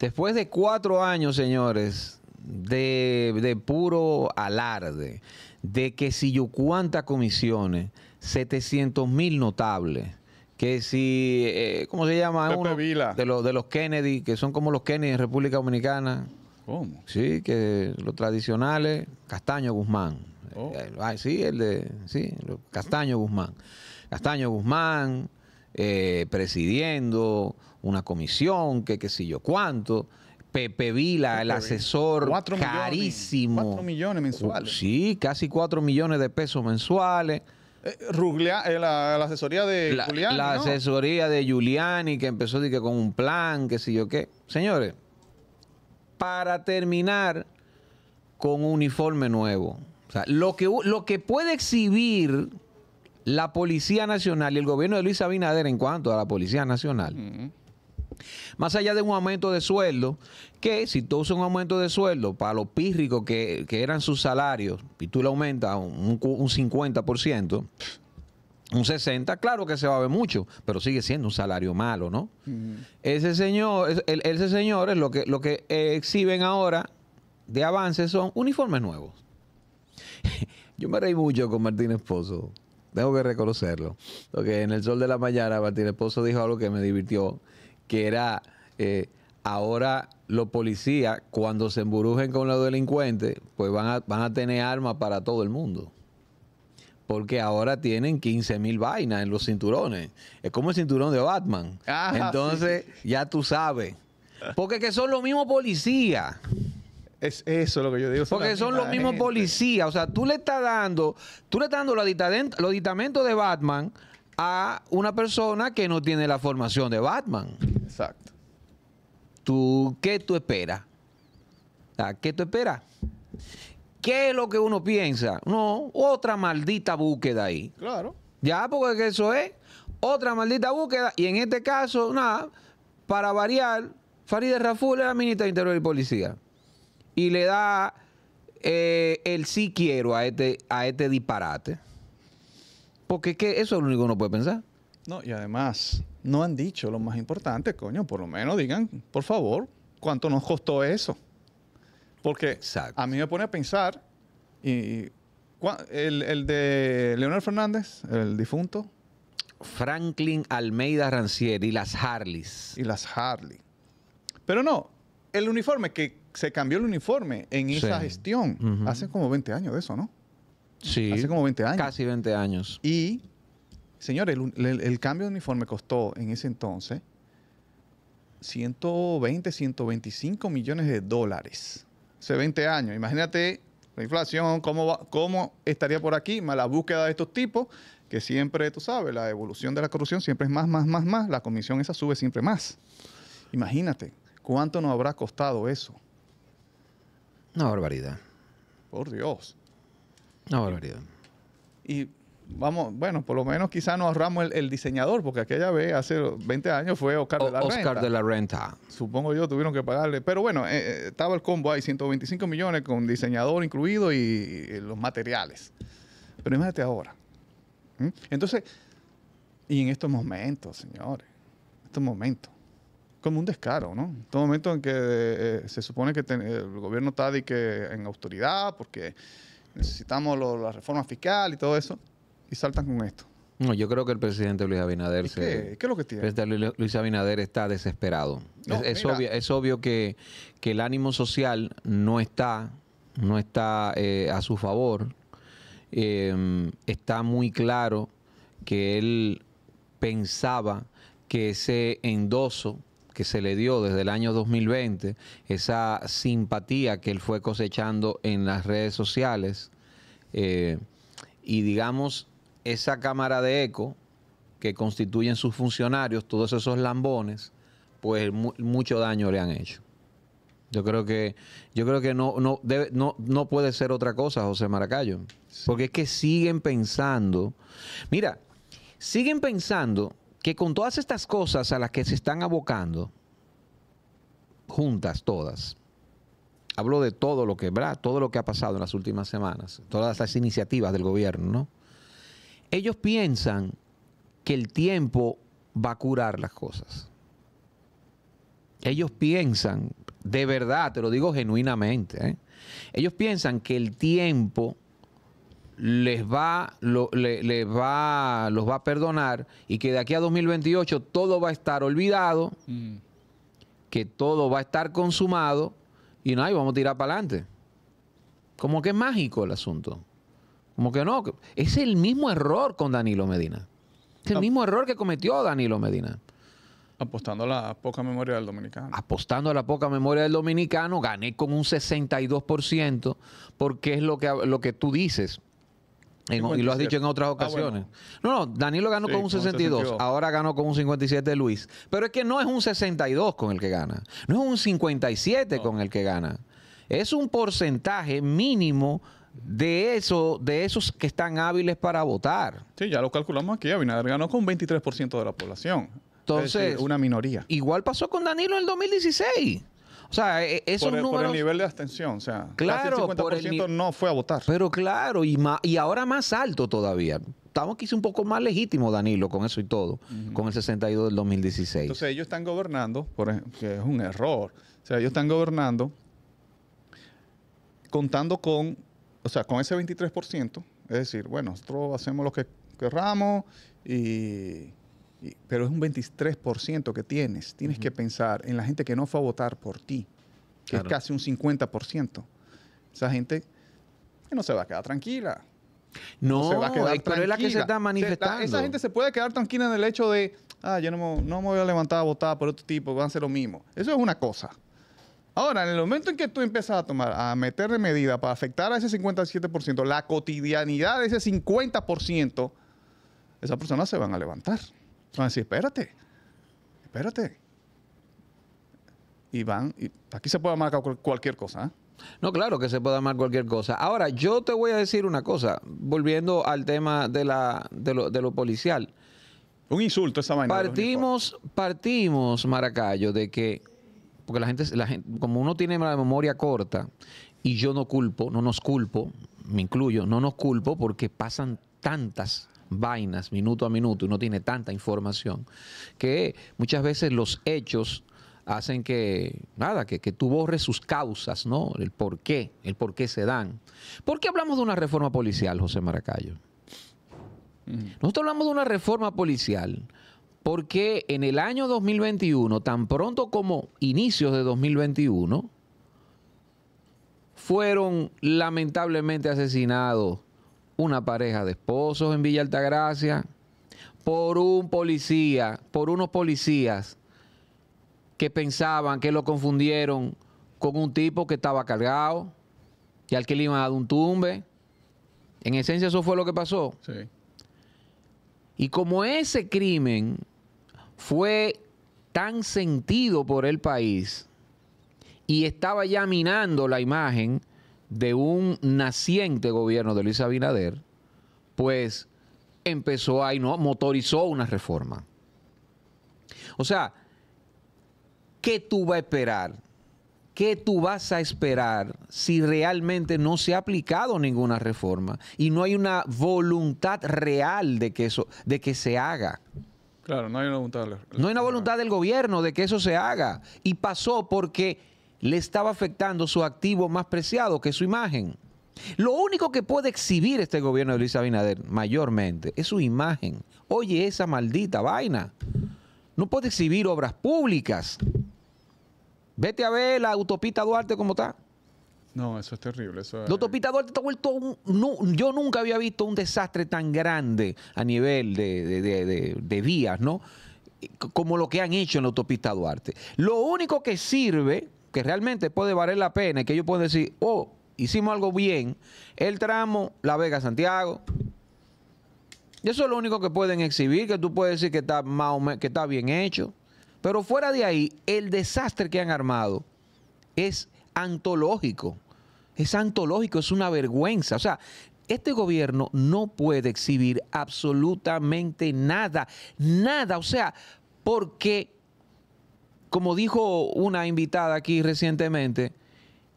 Después de cuatro años, señores, de, puro alarde, de que si yo cuántas comisiones, 700 mil notables, que si, eh, ¿cómo se llama? Vila. De, los, de los Kennedy, que son como los Kennedy en República Dominicana. ¿Cómo? Sí, que los tradicionales, Castaño Guzmán. Oh. Eh, sí, el de, sí, Castaño Guzmán. Castaño Guzmán, eh, presidiendo, una comisión, que qué sé yo cuánto. Pepe Vila, el asesor cuatro carísimo. Millones, cuatro millones mensuales. Sí, casi cuatro millones de pesos mensuales. Eh, eh, la, asesoría de la, Giuliani, La asesoría de Giuliani que empezó con un plan, qué sé yo qué. Señores, para terminar con un uniforme nuevo. O sea, lo que, lo que puede exhibir la Policía Nacional y el gobierno de Luis Abinader en cuanto a la Policía Nacional. Más allá de un aumento de sueldo, que si tú usas un aumento de sueldo para los pírricos que, eran sus salarios y tú le aumentas un, 50%, un 60, claro que se va a ver mucho, pero sigue siendo un salario malo, ¿no? Ese señor, ese señor es lo que, lo que exhiben ahora de avance son uniformes nuevos. Yo me reí mucho con Martín Esposo, tengo que reconocerlo, porque en el sol de la mañana Martín Esposo dijo algo que me divirtió que era eh, ahora los policías, cuando se emburujen con los delincuentes, pues van a, van a tener armas para todo el mundo. Porque ahora tienen 15 mil vainas en los cinturones. Es como el cinturón de Batman. Ah, Entonces, ya tú sabes. Porque que son los mismos policías. Es eso lo que yo digo. Porque son los mismos policías. O sea, tú le estás dando, tú le estás dando los, los dictamentos de Batman a una persona que no tiene la formación de Batman. Exacto. ¿Tú, ¿Qué tú esperas? ¿Qué tú esperas? ¿Qué es lo que uno piensa? No, otra maldita búsqueda ahí. Claro. Ya, porque eso es otra maldita búsqueda. Y en este caso, nada, para variar, Farideh Raful la ministra de Interior y Policía. Y le da eh, el sí quiero a este, a este disparate. Porque eso es lo único que uno puede pensar. No, y además, no han dicho lo más importante, coño. Por lo menos digan, por favor, cuánto nos costó eso. Porque a mí me pone a pensar, y, el, el de Leonel Fernández, el difunto. Franklin Almeida Rancier y las Harleys. Y las Harley. Pero no, el uniforme, que se cambió el uniforme en esa gestión, hace como 20 años de eso, ¿no? Sí. Hace como 20 años. Casi 20 años. Y, señores, el, cambio de uniforme costó en ese entonces 120, 125 millones de dólares. Hace 20 años. Imagínate la inflación, cómo, cómo estaría por aquí, más la búsqueda de estos tipos, que siempre, tú sabes, la evolución de la corrupción siempre es más, más, más, más. La comisión esa sube siempre más. Imagínate cuánto nos habrá costado eso. Una barbaridad. Por Dios. No, barbaridad. Y vamos, bueno, por lo menos quizás nos ahorramos el, diseñador, porque aquella vez, hace 20 años, fue Oscar de la Renta. Oscar de la Renta. Supongo yo, tuvieron que pagarle. Pero bueno, eh, eh, estaba el combo ahí, 125 millones con diseñador incluido y, los materiales. Pero imagínate ahora. Entonces, y en estos momentos, señores, estos momentos, como un descaro, ¿no? En Estos momentos en que eh, se supone que el gobierno está que en autoridad, porque necesitamos la reforma fiscal y todo eso, y saltan con esto. No, yo creo que el presidente Luis Abinader que tiene? Luis Abinader está desesperado. es, obvio, que, que, el ánimo social no está, no está eh, a su favor. Eh, está muy claro que él pensaba que ese endoso que se le dio desde el año 2020, esa simpatía que él fue cosechando en las redes sociales eh, y digamos esa cámara de eco que constituyen sus funcionarios, todos esos lambones, pues mucho daño le han hecho. Yo creo que, yo creo que no, no, no, no puede ser otra cosa, José Maracayo. Porque es que siguen pensando. Mira, siguen pensando que con todas estas cosas a las que se están abocando, juntas todas, hablo de todo lo que, todo lo que ha pasado en las últimas semanas, todas las iniciativas del gobierno, Ellos piensan que el tiempo va a curar las cosas. Ellos piensan, de verdad, te lo digo genuinamente, ¿eh? ellos piensan que el tiempo les va, va, los va a perdonar y que de aquí a 2028 todo va a estar olvidado, mm. que todo va a estar consumado y no, y vamos a tirar para adelante. Como que es mágico el asunto. Como que no, es el mismo error con Danilo Medina. Es el mismo error que cometió Danilo Medina. Apostando a la poca memoria del dominicano. Apostando a la poca memoria del dominicano, gané con un 62%, porque es lo que, lo que tú dices y lo has dicho en otras ah, ocasiones. No, no, Danilo ganó con un 62, ahora ganó con un 57 Luis. Pero es que no es un 62 con el que gana, no es un 57 con el que gana. Es un porcentaje mínimo de de esos que están hábiles para votar. Sí, ya lo calculamos aquí, Abinader ganó con 23% de la población. Entonces, una minoría. Igual pasó con Danilo en el 2016. O sea, e, e, esos Por el nivel de abstención, o sea, claro, el 50% no fue a votar. Pero claro, y, y ahora más alto todavía. Estamos quizá un poco más legítimos, Danilo, con eso y todo, con el 62 del 2016. Entonces ellos están gobernando, por que es un error. O sea, ellos están gobernando contando con, o sea, con ese 23%, es decir, bueno, nosotros hacemos lo que querramos y pero es un 23% que tienes. Tienes que pensar en la gente que no fue a votar por ti, que es casi un 50%. Esa gente no se va a quedar tranquila. No, se va a quedar pero es la que se está manifestando. esa gente se puede quedar tranquila en el hecho de, ah, yo no me, voy a levantar a votar por otro tipo, van a hacer lo mismo. Eso es una cosa. Ahora, en el momento en que tú empiezas a tomar, a meter de medida para afectar a ese 57%, la cotidianidad de ese 50%, esas personas se van a levantar. Francis, espérate, espérate. Y van, y aquí se puede amar cualquier cosa. ¿ah? No, claro que se puede amar cualquier cosa. Ahora, yo te voy a decir una cosa, volviendo al tema de, la, de, lo, policial. Un insulto esa mañana. Partimos, partimos, Maracayo, de que, porque la gente, la gente, como uno tiene la memoria corta, y yo no culpo, no nos culpo, me incluyo, no nos culpo porque pasan tantas vainas minuto a minuto, y no tiene tanta información, que muchas veces los hechos hacen que, nada, que, que, tú borres sus causas, ¿no? El por qué, el por qué se dan. ¿Por qué hablamos de una reforma policial, José Maracayo? Mm. Nosotros hablamos de una reforma policial porque en el año 2021, tan pronto como inicios de 2021, fueron lamentablemente asesinados una pareja de esposos en Villa Altagracia por un policía, por unos policías que pensaban que lo confundieron con un tipo que estaba cargado y al que le iban a dar un tumbe. En esencia eso fue lo que pasó. Y como ese crimen fue tan sentido por el país y estaba ya minando la imagen de un naciente gobierno de Luis Abinader, pues empezó ahí, ¿no? Motorizó una reforma. O sea, ¿qué tú vas a esperar? ¿Qué tú vas a esperar si realmente no se ha aplicado ninguna reforma y no hay una voluntad real de que eso, de que se haga? Claro, no hay una voluntad. No hay una voluntad del gobierno de que eso se haga. Y pasó porque le estaba afectando su activo más preciado, que es su imagen. Lo único que puede exhibir este gobierno de Luis Abinader mayormente es su imagen. Oye, esa maldita vaina. No puede exhibir obras públicas. Vete a ver la autopista Duarte como está. No, eso es terrible. La autopista Duarte está vuelto un... yo nunca había visto un desastre tan grande a nivel de, de vías, ¿no? Como lo que han hecho en la autopista Duarte. Lo único que sirve que realmente puede valer la pena y que ellos pueden decir, oh, hicimos algo bien, el tramo La Vega-Santiago. Eso es lo único que pueden exhibir, que tú puedes decir que está, que está bien hecho. Pero fuera de ahí, el desastre que han armado es antológico. Es antológico, es una vergüenza. O sea, este gobierno no puede exhibir absolutamente nada, nada. O sea, porque como dijo una invitada aquí recientemente,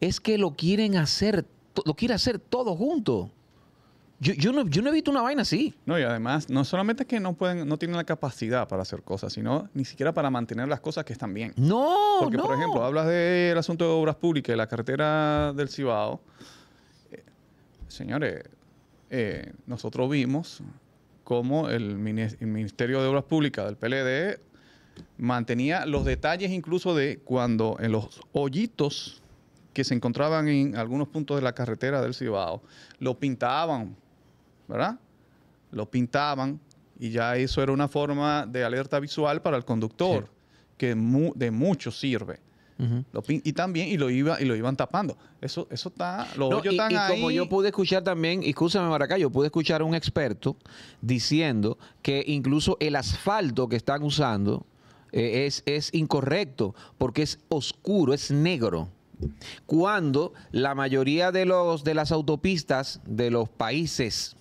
es que lo quieren hacer, lo quiere hacer todo junto. Yo, no, yo he visto una vaina así. No, y además, no solamente es que no pueden, no tienen la capacidad para hacer cosas, sino ni siquiera para mantener las cosas que están bien. No, Porque, por ejemplo, hablas del asunto de obras públicas y la carretera del Cibao. Eh, señores, eh, nosotros vimos cómo el Ministerio de Obras Públicas del PLD mantenía los detalles incluso de cuando en los hoyitos que se encontraban en algunos puntos de la carretera del Cibao, lo pintaban, ¿verdad? Lo pintaban y ya eso era una forma de alerta visual para el conductor, que de mucho sirve. y también y lo iba y lo iban tapando eso eso está Los y, como yo pude escuchar también escúchame Maracay yo pude escuchar a un experto diciendo que incluso el asfalto que están usando eh, es, es incorrecto porque es oscuro, es negro cuando la mayoría de, los, de las autopistas de los países,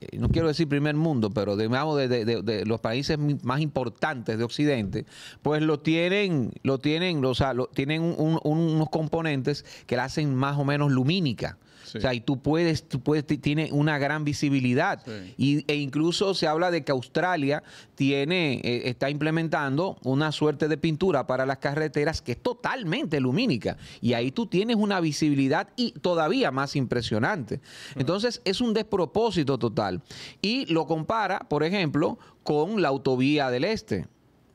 eh, no quiero decir primer mundo, pero de, de, los países más importantes de Occidente, pues lo tienen, lo tienen, o sea, lo, tienen unos componentes que la hacen más o menos lumínica. O sea, y tú puedes, tú puedes, tiene una gran visibilidad. Y, e incluso se habla de que Australia tiene, eh, está implementando una suerte de pintura para las carreteras que es totalmente lumínica. Y ahí tú tienes una visibilidad y todavía más impresionante. Entonces, es un despropósito total. Y lo compara, por ejemplo, con la autovía del este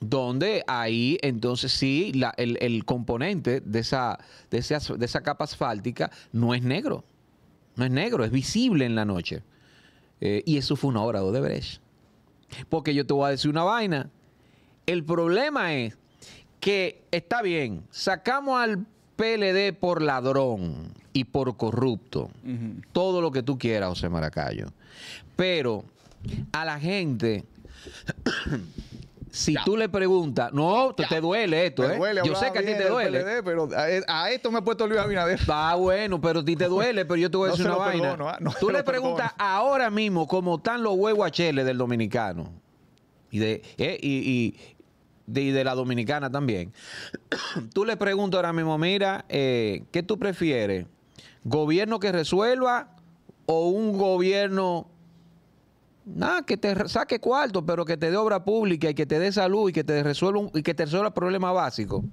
donde ahí entonces sí el, componente de, esa, de esa capa asfáltica no es negro. No es negro, es visible en la noche. Eh, y eso fue una obra de Odebrecht. Porque yo te voy a decir una vaina. El problema es que está bien, sacamos al PLD por ladrón y por corrupto. Todo lo que tú quieras, José Maracayo. Pero a la gente si tú le preguntas, no, te, duele esto, ¿eh? yo sé que a ti te duele. pero a, esto me ha puesto Luis Abinader. Ah, bueno, pero a ti te duele, pero yo te voy a decir una vaina. ¿ah? tú le preguntas ahora mismo como están los huevos a del dominicano eh, y de, y, de, la dominicana también. tú le preguntas ahora mismo, mira, eh, ¿qué tú prefieres? ¿Gobierno que resuelva o un gobierno Nada, que te saque cuarto, pero que te dé obra pública y que te dé salud y que te resuelva, un, y que te resuelva problemas básicos.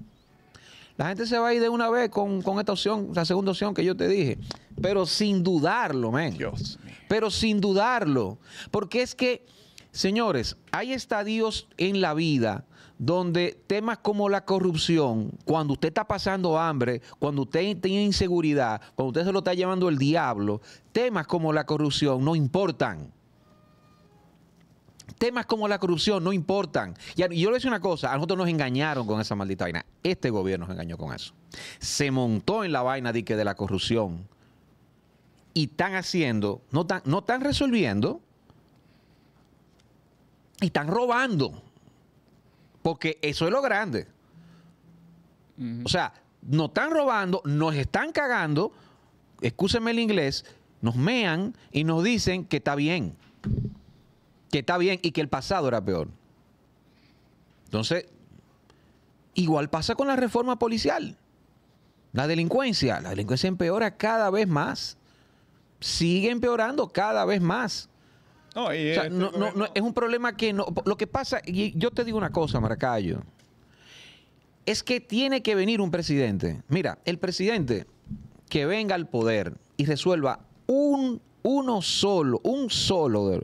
La gente se va a ir de una vez con, esta opción, la segunda opción que yo te dije. Pero sin dudarlo, men. Dios Pero sin dudarlo. Porque es que, señores, hay estadios en la vida donde temas como la corrupción, cuando usted está pasando hambre, cuando usted tiene inseguridad, cuando usted se lo está llevando el diablo, temas como la corrupción no importan. Temas como la corrupción no importan. Y yo le decía una cosa, a nosotros nos engañaron con esa maldita vaina. Este gobierno nos engañó con eso. Se montó en la vaina de, de la corrupción. Y están haciendo, no están resolviendo, y están robando. Porque eso es lo grande. O sea, nos están robando, nos están cagando, escúsenme el inglés, nos mean y nos dicen que está bien que está bien y que el pasado era peor. Entonces, igual pasa con la reforma policial. La delincuencia, la delincuencia empeora cada vez más. Sigue empeorando cada vez más. Este no, es un problema que no. Lo que pasa, y yo te digo una cosa, Maracayo, es que tiene que venir un presidente. Mira, el presidente que venga al poder y resuelva un, uno solo, un solo de,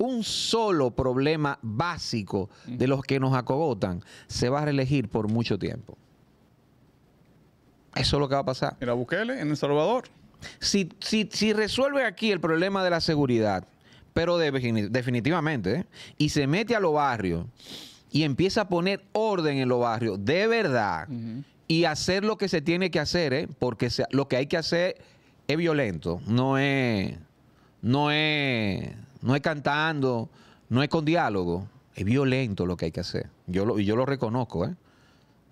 un solo problema básico de los que nos acobotan se va a reelegir por mucho tiempo. Eso es lo que va a pasar. la Bukele en El Salvador. Si, si, si resuelve aquí el problema de la seguridad, pero definitivamente, y se mete a los barrios y empieza a poner orden en los barrios, de verdad, y hacer lo que se tiene que hacer, ¿eh? porque lo que hay que hacer es violento, no es... No es no es cantando, no es con diálogo, es violento lo que hay que hacer. Yo lo, y yo lo reconozco. ¿eh?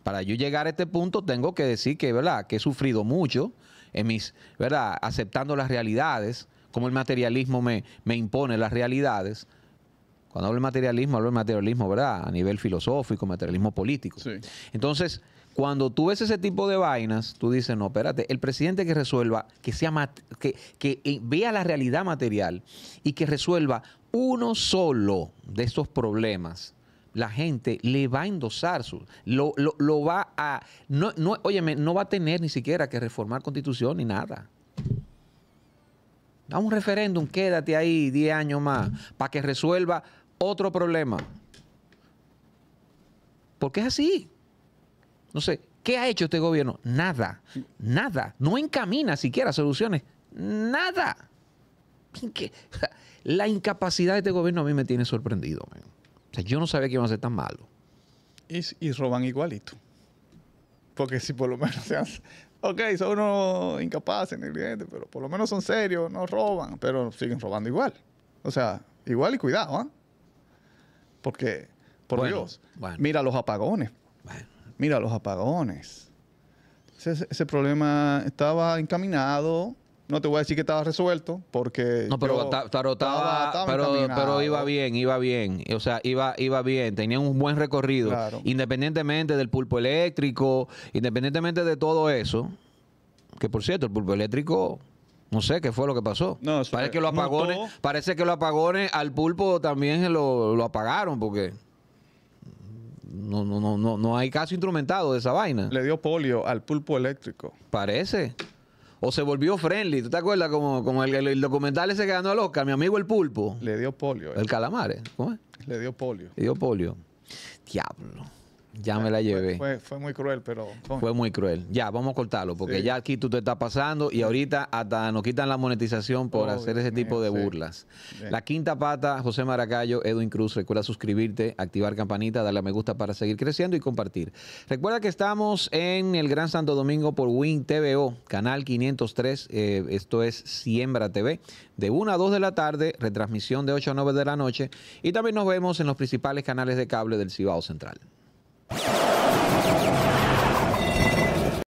Para yo llegar a este punto tengo que decir que, ¿verdad? que he sufrido mucho en mis, ¿verdad? aceptando las realidades, como el materialismo me, impone las realidades. Cuando hablo de materialismo, hablo de materialismo, ¿verdad? A nivel filosófico, materialismo político. Entonces, cuando tú ves ese tipo de vainas, tú dices, no, espérate, el presidente que resuelva, que, sea que, eh, vea la realidad material y que resuelva uno solo de estos problemas, la gente le va a endosar su, lo, va a, no, no, óyeme, no va a tener ni siquiera que reformar constitución ni nada. Da un referéndum, quédate ahí 10 años más para que resuelva otro problema. Porque es así. No sé, ¿qué ha hecho este gobierno? Nada, nada. No encamina siquiera soluciones, nada. La incapacidad de este gobierno a mí me tiene sorprendido. yo no sabía que iban a ser tan malos. Y, roban igualito. Porque si por lo menos se Ok, son unos incapaces, negligentes, pero por lo menos son serios, no roban, pero siguen robando igual. O sea, igual y cuidado, ¿ah? Porque, por Dios, mira los apagones. Bueno. Mira, los apagones. Ese, problema estaba encaminado. No te voy a decir que estaba resuelto, porque. No, pero, estaba, pero, iba bien, iba bien. O sea, iba, iba bien. tenía un buen recorrido. Independientemente del pulpo eléctrico, independientemente de todo eso. Que por cierto, el pulpo eléctrico. No sé qué fue lo que pasó. No, parece que lo apagones, parece que los apagones al pulpo también lo apagaron porque no, no, no, no, no hay caso instrumentado de esa vaina. Le dio polio al pulpo eléctrico. Parece. O se volvió friendly. ¿Tú te acuerdas como, el, documental ese que ganó el mi amigo el pulpo? Le dio polio. El, eh. calamar, ¿eh? ¿cómo es? Le dio polio. Le dio polio. Diablo. Ya me la llevé. Fue, muy cruel, pero. Fue muy cruel. Ya, vamos a cortarlo, porque ya aquí tú te estás pasando y ahorita hasta nos quitan la monetización por hacer ese tipo de burlas. La quinta pata, José Maracayo, Edwin Cruz. Recuerda suscribirte, activar campanita, darle a me gusta para seguir creciendo y compartir. Recuerda que estamos en el Gran Santo Domingo por Win TVO, canal 503. Eh, esto es Siembra TV. De 1 a 2 de la tarde, retransmisión de 8 a 9 de la noche. Y también nos vemos en los principales canales de cable del Cibao Central.